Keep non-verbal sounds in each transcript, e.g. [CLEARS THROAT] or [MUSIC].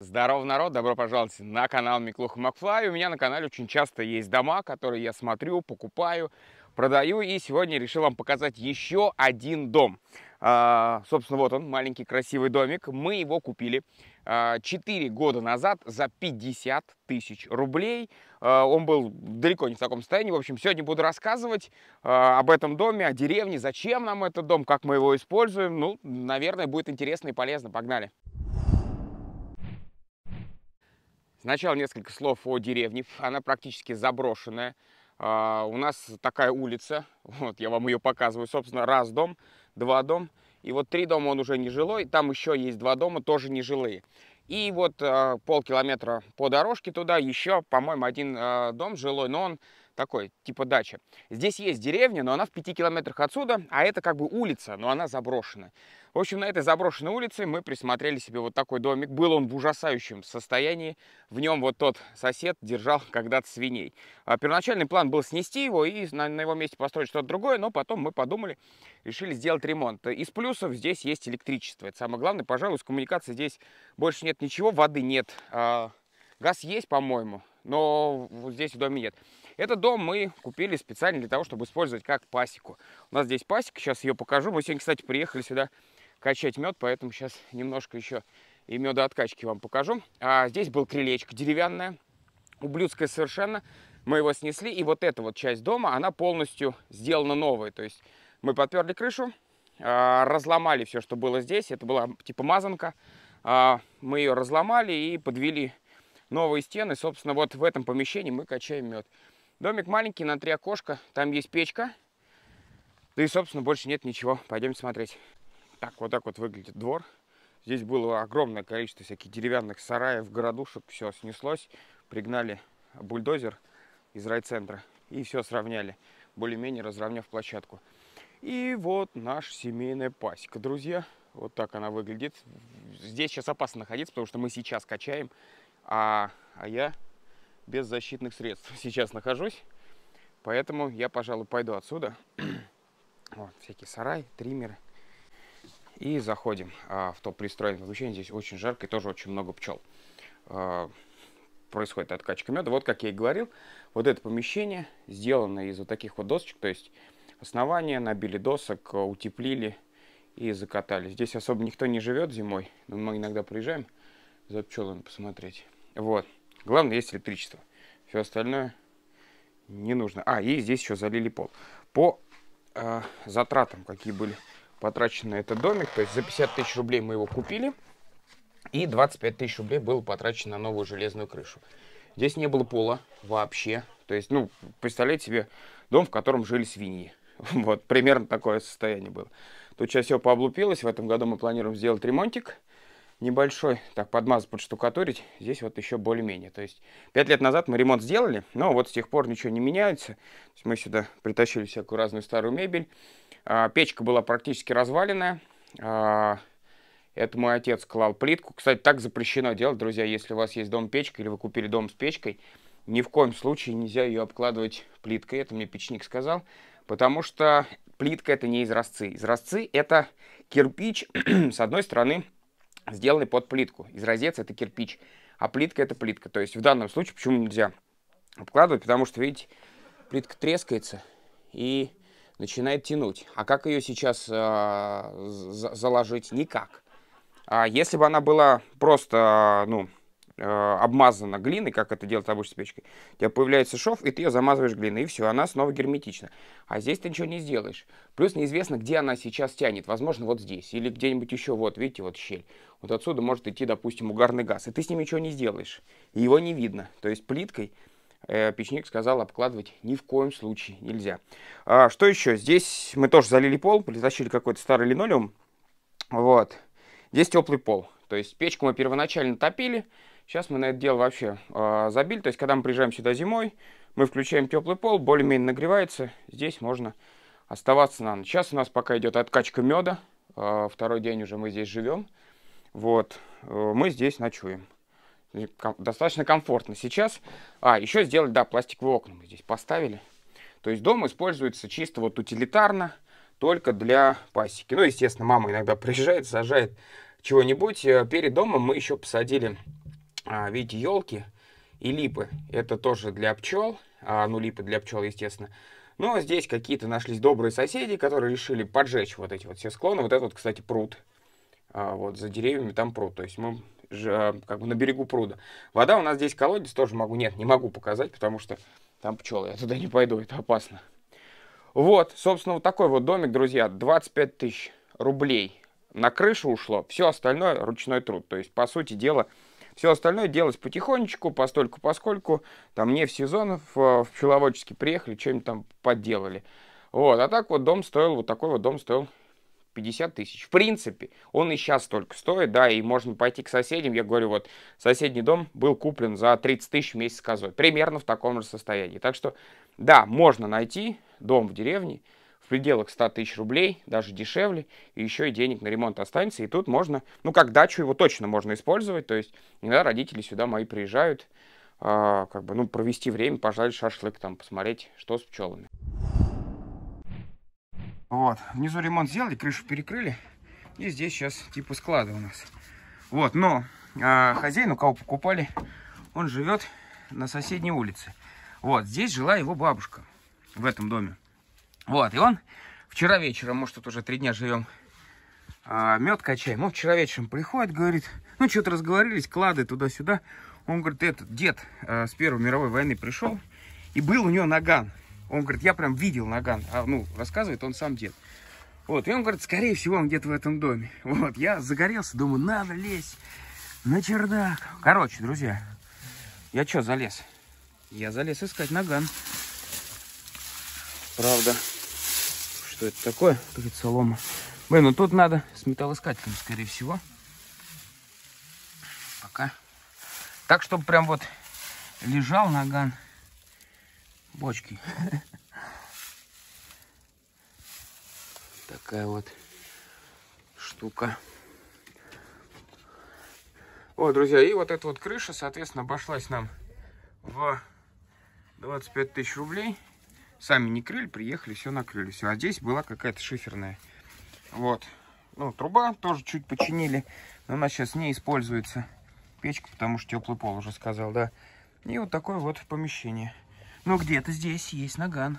Здорово, народ! Добро пожаловать на канал Миклуха Макфлай. У меня на канале очень часто есть дома, которые я смотрю, покупаю, продаю. И сегодня решил вам показать еще один дом. А, собственно, вот он, маленький красивый домик. Мы его купили а, 4 года назад за 50 тысяч рублей. А, он был далеко не в таком состоянии. В общем, сегодня буду рассказывать а, об этом доме, о деревне, зачем нам этот дом, как мы его используем. Ну, наверное, будет интересно и полезно. Погнали! Сначала несколько слов о деревне. Она практически заброшенная. А, у нас такая улица, вот я вам ее показываю, собственно, раз дом, два дом, и вот три дома он уже не жилой, там еще есть два дома, тоже не жилые. И вот а, полкилометра по дорожке туда еще, по-моему, один а, дом жилой, но он такой, типа дача. Здесь есть деревня, но она в 5 километрах отсюда, а это как бы улица, но она заброшена. В общем, на этой заброшенной улице мы присмотрели себе вот такой домик. Был он в ужасающем состоянии. В нем вот тот сосед держал когда-то свиней. А первоначальный план был снести его и на, его месте построить что-то другое, но потом мы подумали, решили сделать ремонт. Из плюсов здесь есть электричество. Это самое главное. Пожалуй, с коммуникацией здесь больше нет ничего, воды нет. А, газ есть, по-моему но вот здесь в доме нет. Этот дом мы купили специально для того, чтобы использовать как пасеку. У нас здесь пасека, сейчас ее покажу. Мы сегодня, кстати, приехали сюда качать мед, поэтому сейчас немножко еще и медооткачки вам покажу. А здесь был крылечко деревянное, ублюдское совершенно. Мы его снесли, и вот эта вот часть дома, она полностью сделана новой. То есть мы подперли крышу, а, разломали все, что было здесь. Это была типа мазанка. А, мы ее разломали и подвели новые стены. Собственно, вот в этом помещении мы качаем мед. Домик маленький, на три окошка. Там есть печка. Да и, собственно, больше нет ничего. Пойдем смотреть. Так, вот так вот выглядит двор. Здесь было огромное количество всяких деревянных сараев, городушек. Все снеслось. Пригнали бульдозер из райцентра. И все сравняли. Более-менее разровняв площадку. И вот наш семейная пасека, друзья. Вот так она выглядит. Здесь сейчас опасно находиться, потому что мы сейчас качаем а, а я без защитных средств [LAUGHS] сейчас нахожусь. Поэтому я, пожалуй, пойду отсюда. [CLEARS THROAT] вот, всякий сарай, триммер. И заходим а, в то пристроенное помещение. Здесь очень жарко и тоже очень много пчел. А, происходит откачка меда. Вот, как я и говорил, вот это помещение сделано из вот таких вот досочек. То есть основание набили досок, а, утеплили и закатали. Здесь особо никто не живет зимой, но мы иногда приезжаем за пчелами посмотреть. Вот. Главное, есть электричество. Все остальное не нужно. А, и здесь еще залили пол. По э, затратам, какие были потрачены на этот домик, то есть за 50 тысяч рублей мы его купили, и 25 тысяч рублей было потрачено на новую железную крышу. Здесь не было пола вообще. То есть, ну, представляете себе дом, в котором жили свиньи. [LAUGHS] Вот, примерно такое состояние было. Тут сейчас все пооблупилось. В этом году мы планируем сделать ремонтик небольшой, так, подмазать, подштукатурить, здесь вот еще более-менее. То есть пять лет назад мы ремонт сделали, но вот с тех пор ничего не меняется. То есть мы сюда притащили всякую разную старую мебель. А, печка была практически разваленная. А, это мой отец клал плитку. Кстати, так запрещено делать, друзья, если у вас есть дом печка или вы купили дом с печкой, ни в коем случае нельзя ее обкладывать плиткой. Это мне печник сказал, потому что плитка это не изразцы. Изразцы это кирпич, [CLEARS THROAT] с одной стороны, сделаны под плитку. Из розец это кирпич, а плитка это плитка. То есть в данном случае почему нельзя обкладывать? Потому что, видите, плитка трескается и начинает тянуть. А как ее сейчас э, заложить? Никак. А если бы она была просто, а, ну, Э, обмазана глиной, как это делать обычной печкой. у тебя появляется шов, и ты ее замазываешь глиной, и все, она снова герметична. А здесь ты ничего не сделаешь. Плюс неизвестно, где она сейчас тянет. Возможно, вот здесь, или где-нибудь еще, вот, видите, вот щель. Вот отсюда может идти, допустим, угарный газ, и ты с ним ничего не сделаешь. И его не видно. То есть плиткой э, печник сказал, обкладывать ни в коем случае нельзя. А, что еще? Здесь мы тоже залили пол, притащили какой-то старый линолеум. Вот. Здесь теплый пол. То есть печку мы первоначально топили, Сейчас мы на это дело вообще э, забили. То есть, когда мы приезжаем сюда зимой, мы включаем теплый пол, более-менее нагревается. Здесь можно оставаться на ночь. Сейчас у нас пока идет откачка меда. Э, второй день уже мы здесь живем. Вот, э, мы здесь ночуем. Достаточно комфортно сейчас. А, еще сделали, да, пластиковые окна мы здесь поставили. То есть дом используется чисто вот утилитарно, только для пасеки. Ну, естественно, мама иногда [LAUGHS] приезжает, сажает чего-нибудь. Э, перед домом мы еще посадили а, видите, елки и липы. Это тоже для пчел. А, ну, липы для пчел, естественно. Но ну, а здесь какие-то нашлись добрые соседи, которые решили поджечь вот эти вот все склоны. Вот этот, вот, кстати, пруд. А, вот за деревьями там пруд. То есть мы же, а, как бы на берегу пруда. Вода у нас здесь колодец тоже могу. Нет, не могу показать, потому что там пчелы. Я туда не пойду, это опасно. Вот, собственно, вот такой вот домик, друзья. 25 тысяч рублей на крышу ушло. Все остальное ручной труд. То есть, по сути дела, все остальное делалось потихонечку, постольку поскольку, там не в сезон, в, а, в пчеловодческий приехали, что-нибудь там подделали. Вот, а так вот дом стоил, вот такой вот дом стоил 50 тысяч. В принципе, он и сейчас только стоит, да, и можно пойти к соседям. Я говорю, вот соседний дом был куплен за 30 тысяч месяц козой. Примерно в таком же состоянии. Так что, да, можно найти дом в деревне, в пределах 100 тысяч рублей, даже дешевле, и еще и денег на ремонт останется. И тут можно, ну как дачу его точно можно использовать, то есть иногда родители сюда мои приезжают, э, как бы, ну провести время, пожарить шашлык там, посмотреть, что с пчелами. Вот, внизу ремонт сделали, крышу перекрыли, и здесь сейчас типа склада у нас. Вот, но э, хозяин, у кого покупали, он живет на соседней улице. Вот, здесь жила его бабушка в этом доме. Вот, и он вчера вечером, может, тут уже три дня живем, а, мед качаем. Он вчера вечером приходит, говорит, ну, что-то разговорились, клады туда-сюда. Он говорит, этот дед э, с Первой мировой войны пришел, и был у него наган. Он говорит, я прям видел наган. А, ну, рассказывает он сам дед. Вот, и он говорит, скорее всего, он где-то в этом доме. [LAUGHS] Вот, я загорелся, думаю, надо лезть на чердак. Короче, друзья, я что залез? Я залез искать наган. Правда что это такое. Говорит, солома. Блин, ну тут надо с металлоискателем, скорее всего. Пока. Так, чтобы прям вот лежал наган бочки. Такая вот штука. Вот, друзья, и вот эта вот крыша, соответственно, обошлась нам в 25 тысяч рублей. Сами не крыль, приехали, все накрыли. Все, а здесь была какая-то шиферная. Вот. Ну, труба тоже чуть починили. Но она сейчас не используется. Печка, потому что теплый пол уже сказал, да. И вот такое вот помещение. Но где-то здесь есть наган.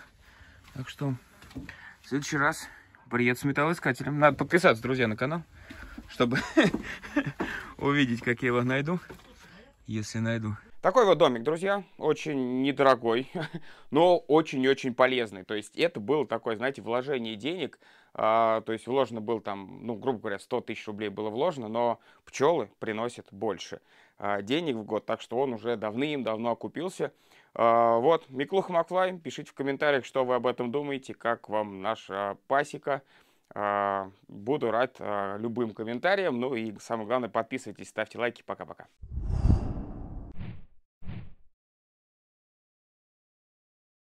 Так что в следующий раз приеду с металлоискателем. Надо подписаться, друзья, на канал, чтобы [LAUGHS] увидеть, как я его найду. Если найду. Такой вот домик, друзья, очень недорогой, [LAUGHS] но очень-очень и полезный. То есть это было такое, знаете, вложение денег, а, то есть вложено было там, ну, грубо говоря, 100 тысяч рублей было вложено, но пчелы приносят больше а, денег в год, так что он уже давным-давно окупился. А, вот, Миклуха Маклай, пишите в комментариях, что вы об этом думаете, как вам наша пасека. Буду рад любым комментариям, ну и самое главное, подписывайтесь, ставьте лайки, пока-пока.